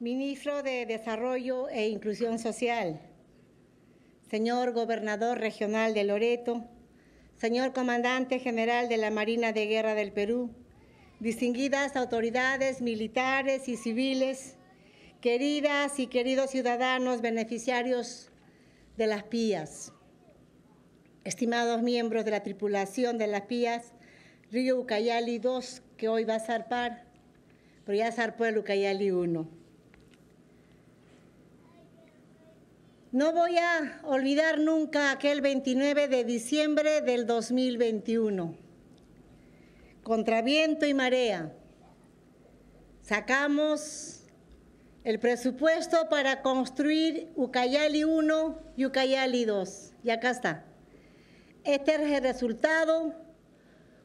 ministro de Desarrollo e Inclusión Social, señor gobernador regional de Loreto, señor comandante general de la Marina de Guerra del Perú, distinguidas autoridades militares y civiles, queridas y queridos ciudadanos beneficiarios de las Pías, estimados miembros de la tripulación de las Pías, Río Ucayali 2, que hoy va a zarpar, pero ya zarpó el Ucayali 1. No voy a olvidar nunca aquel 29 de diciembre del 2021. Contra viento y marea, sacamos el presupuesto para construir Ucayali 1 y Ucayali 2. Y acá está. Este es el resultado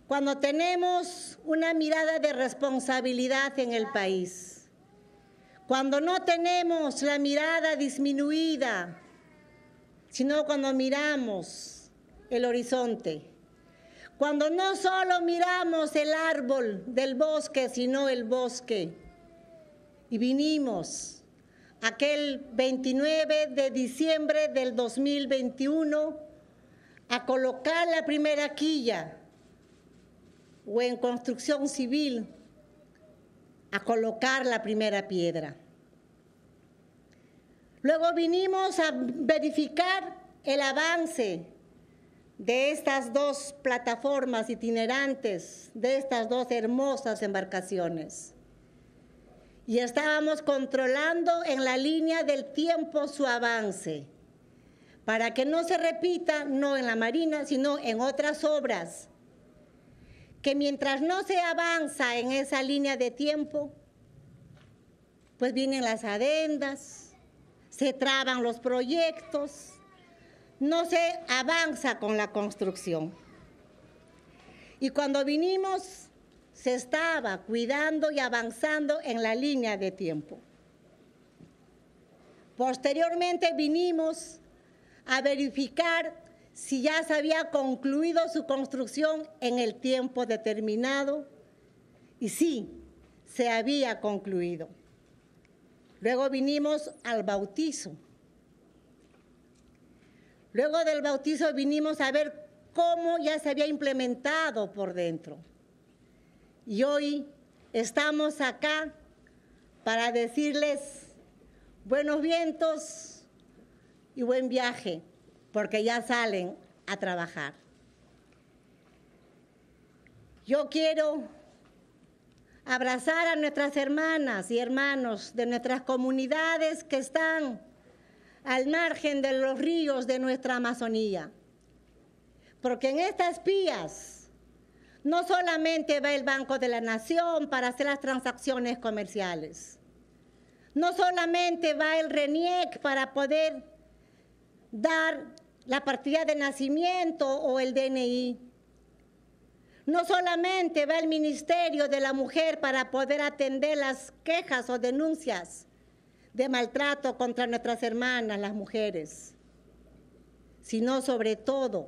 cuando tenemos una mirada de responsabilidad en el país. Cuando no tenemos la mirada disminuida, sino cuando miramos el horizonte. Cuando no solo miramos el árbol del bosque, sino el bosque. Y vinimos aquel 29 de diciembre del 2021 a colocar la primera quilla o en construcción civil a colocar la primera piedra. Luego vinimos a verificar el avance de estas dos plataformas itinerantes, de estas dos hermosas embarcaciones. Y estábamos controlando en la línea del tiempo su avance, para que no se repita, no en la Marina, sino en otras obras que mientras no se avanza en esa línea de tiempo, pues vienen las adendas, se traban los proyectos, no se avanza con la construcción. Y cuando vinimos, se estaba cuidando y avanzando en la línea de tiempo. Posteriormente vinimos a verificar si ya se había concluido su construcción en el tiempo determinado y sí, se había concluido. Luego vinimos al bautizo. Luego del bautizo vinimos a ver cómo ya se había implementado por dentro. Y hoy estamos acá para decirles buenos vientos y buen viaje porque ya salen a trabajar. Yo quiero abrazar a nuestras hermanas y hermanos de nuestras comunidades que están al margen de los ríos de nuestra Amazonía. Porque en estas vías no solamente va el Banco de la Nación para hacer las transacciones comerciales, no solamente va el RENIEC para poder dar la partida de nacimiento o el DNI. No solamente va el Ministerio de la Mujer para poder atender las quejas o denuncias de maltrato contra nuestras hermanas, las mujeres, sino sobre todo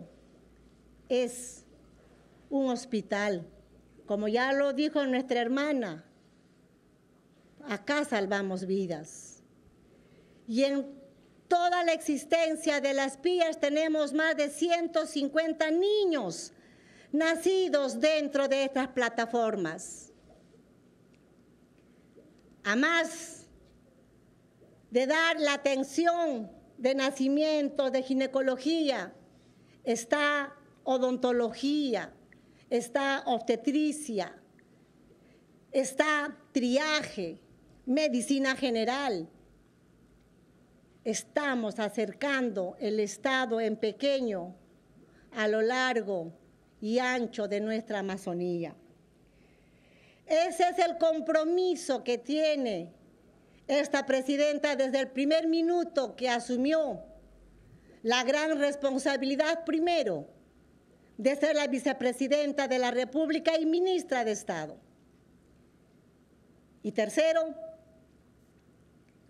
es un hospital. Como ya lo dijo nuestra hermana, acá salvamos vidas. Y en toda la existencia de las pías tenemos más de 150 niños nacidos dentro de estas plataformas. A más de dar la atención de nacimiento, de ginecología, está odontología, está obstetricia, está triaje, medicina general, estamos acercando el Estado en pequeño a lo largo y ancho de nuestra Amazonía. Ese es el compromiso que tiene esta presidenta desde el primer minuto que asumió la gran responsabilidad primero de ser la vicepresidenta de la República y ministra de Estado. Y tercero,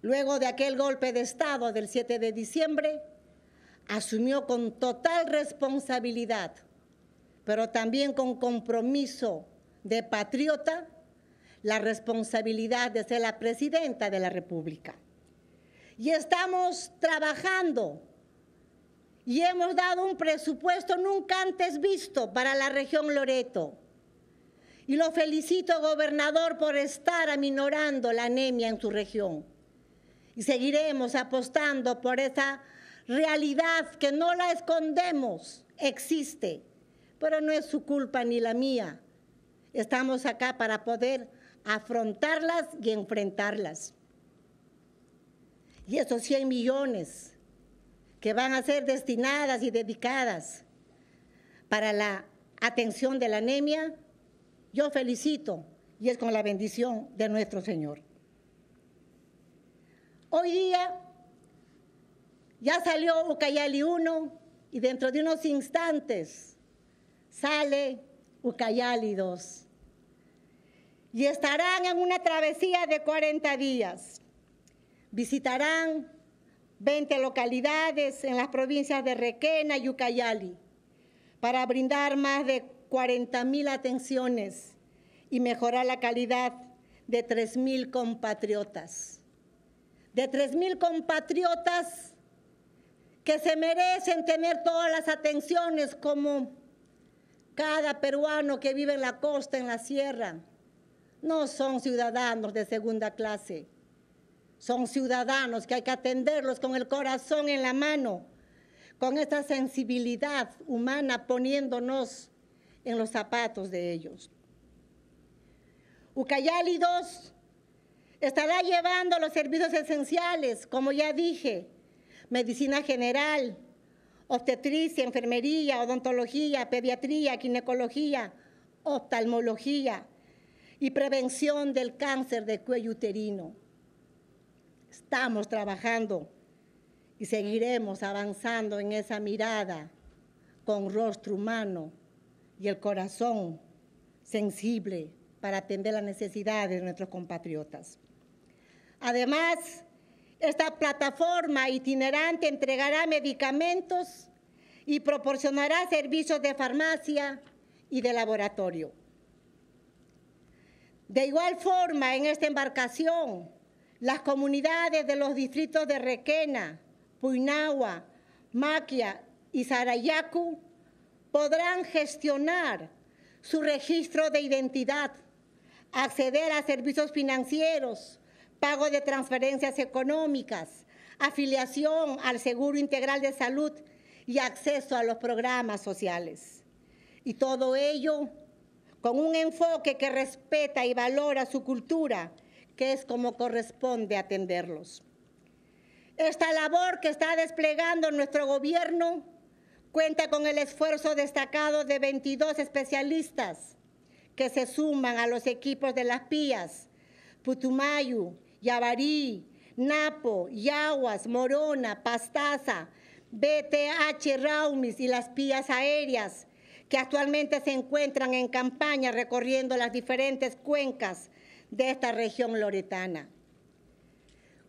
Luego de aquel golpe de Estado del 7 de diciembre, asumió con total responsabilidad, pero también con compromiso de patriota, la responsabilidad de ser la presidenta de la República. Y estamos trabajando y hemos dado un presupuesto nunca antes visto para la región Loreto. Y lo felicito, gobernador, por estar aminorando la anemia en su región y seguiremos apostando por esa realidad que no la escondemos, existe, pero no es su culpa ni la mía. Estamos acá para poder afrontarlas y enfrentarlas. Y esos 100 millones que van a ser destinadas y dedicadas para la atención de la anemia, yo felicito y es con la bendición de nuestro Señor. Hoy día ya salió Ucayali 1 y dentro de unos instantes sale Ucayali 2. Y estarán en una travesía de 40 días. Visitarán 20 localidades en las provincias de Requena y Ucayali para brindar más de 40 mil atenciones y mejorar la calidad de 3 mil compatriotas de tres mil compatriotas que se merecen tener todas las atenciones como cada peruano que vive en la costa, en la sierra. No son ciudadanos de segunda clase, son ciudadanos que hay que atenderlos con el corazón en la mano, con esta sensibilidad humana poniéndonos en los zapatos de ellos. Ucayali Estará llevando los servicios esenciales, como ya dije, medicina general, obstetricia, enfermería, odontología, pediatría, ginecología, oftalmología y prevención del cáncer de cuello uterino. Estamos trabajando y seguiremos avanzando en esa mirada con rostro humano y el corazón sensible para atender las necesidades de nuestros compatriotas. Además, esta plataforma itinerante entregará medicamentos y proporcionará servicios de farmacia y de laboratorio. De igual forma, en esta embarcación, las comunidades de los distritos de Requena, Puinahua, Maquia y Sarayacu podrán gestionar su registro de identidad, acceder a servicios financieros, pago de transferencias económicas, afiliación al Seguro Integral de Salud y acceso a los programas sociales. Y todo ello con un enfoque que respeta y valora su cultura, que es como corresponde atenderlos. Esta labor que está desplegando nuestro gobierno cuenta con el esfuerzo destacado de 22 especialistas que se suman a los equipos de las Pías, Putumayo, Yabarí, Napo, Yaguas, Morona, Pastaza, BTH, Raumis y las Pías Aéreas, que actualmente se encuentran en campaña recorriendo las diferentes cuencas de esta región loretana.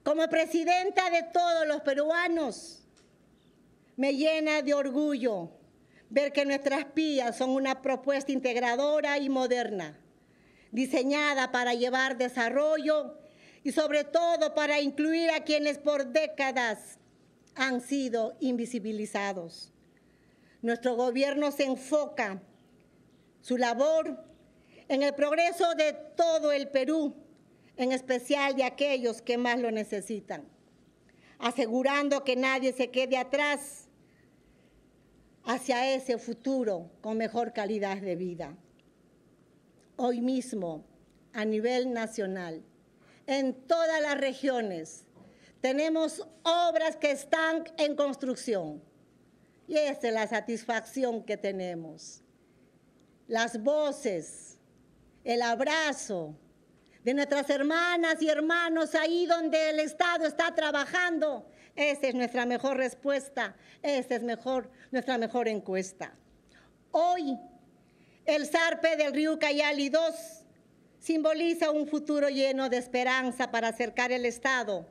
Como presidenta de todos los peruanos, me llena de orgullo ver que nuestras pías son una propuesta integradora y moderna, diseñada para llevar desarrollo y sobre todo para incluir a quienes por décadas han sido invisibilizados. Nuestro gobierno se enfoca su labor en el progreso de todo el Perú, en especial de aquellos que más lo necesitan, asegurando que nadie se quede atrás hacia ese futuro con mejor calidad de vida. Hoy mismo, a nivel nacional, en todas las regiones. Tenemos obras que están en construcción. Y esa es la satisfacción que tenemos. Las voces, el abrazo de nuestras hermanas y hermanos ahí donde el Estado está trabajando. Esa es nuestra mejor respuesta, esa es mejor, nuestra mejor encuesta. Hoy, el zarpe del río Cayali 2 simboliza un futuro lleno de esperanza para acercar el Estado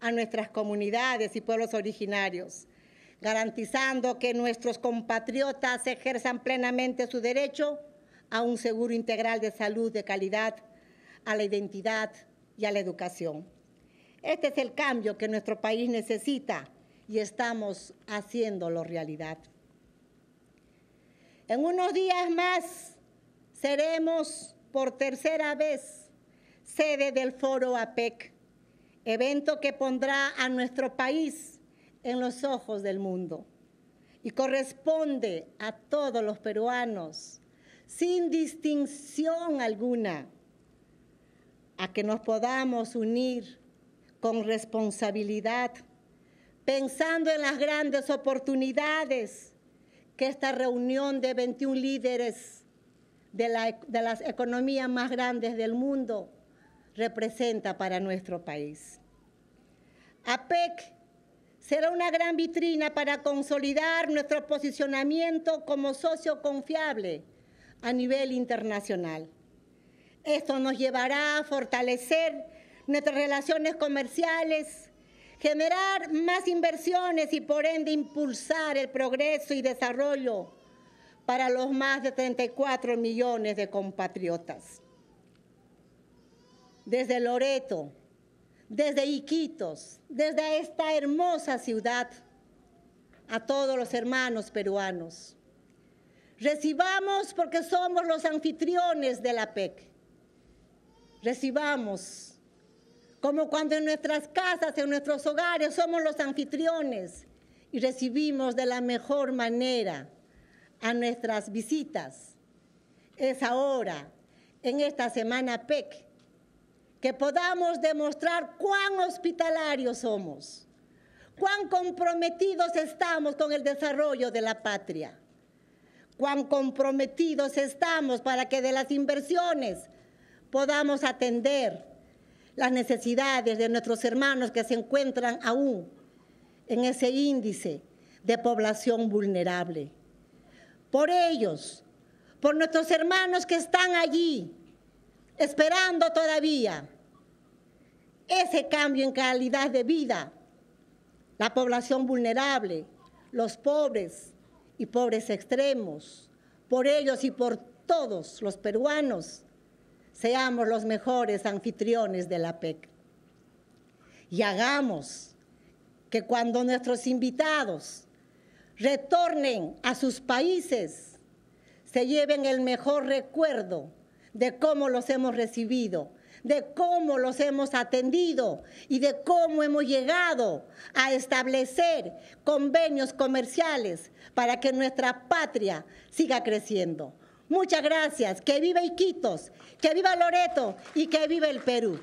a nuestras comunidades y pueblos originarios, garantizando que nuestros compatriotas ejerzan plenamente su derecho a un seguro integral de salud de calidad, a la identidad y a la educación. Este es el cambio que nuestro país necesita y estamos haciéndolo realidad. En unos días más seremos por tercera vez sede del foro APEC, evento que pondrá a nuestro país en los ojos del mundo y corresponde a todos los peruanos, sin distinción alguna, a que nos podamos unir con responsabilidad, pensando en las grandes oportunidades que esta reunión de 21 líderes e, de, las economías más grandes del mundo, representa para nuestro país. APEC será una gran vitrina para consolidar nuestro posicionamiento como socio confiable a nivel internacional. Esto nos llevará a fortalecer nuestras relaciones comerciales, generar más inversiones y por ende impulsar el progreso y desarrollo para los más de 34 millones de compatriotas. Desde Loreto, desde Iquitos, desde esta hermosa ciudad, a todos los hermanos peruanos. Recibamos porque somos los anfitriones de la PEC. Recibamos, como cuando en nuestras casas, en nuestros hogares, somos los anfitriones y recibimos de la mejor manera a nuestras visitas. Es ahora, en esta semana PEC, que podamos demostrar cuán hospitalarios somos, cuán comprometidos estamos con el desarrollo de la patria, cuán comprometidos estamos para que de las inversiones podamos atender las necesidades de nuestros hermanos que se encuentran aún en ese índice de población vulnerable por ellos, por nuestros hermanos que están allí, esperando todavía ese cambio en calidad de vida, la población vulnerable, los pobres y pobres extremos, por ellos y por todos los peruanos, seamos los mejores anfitriones de la PEC. Y hagamos que cuando nuestros invitados retornen a sus países, se lleven el mejor recuerdo de cómo los hemos recibido, de cómo los hemos atendido y de cómo hemos llegado a establecer convenios comerciales para que nuestra patria siga creciendo. Muchas gracias. Que viva Iquitos, que viva Loreto y que viva el Perú.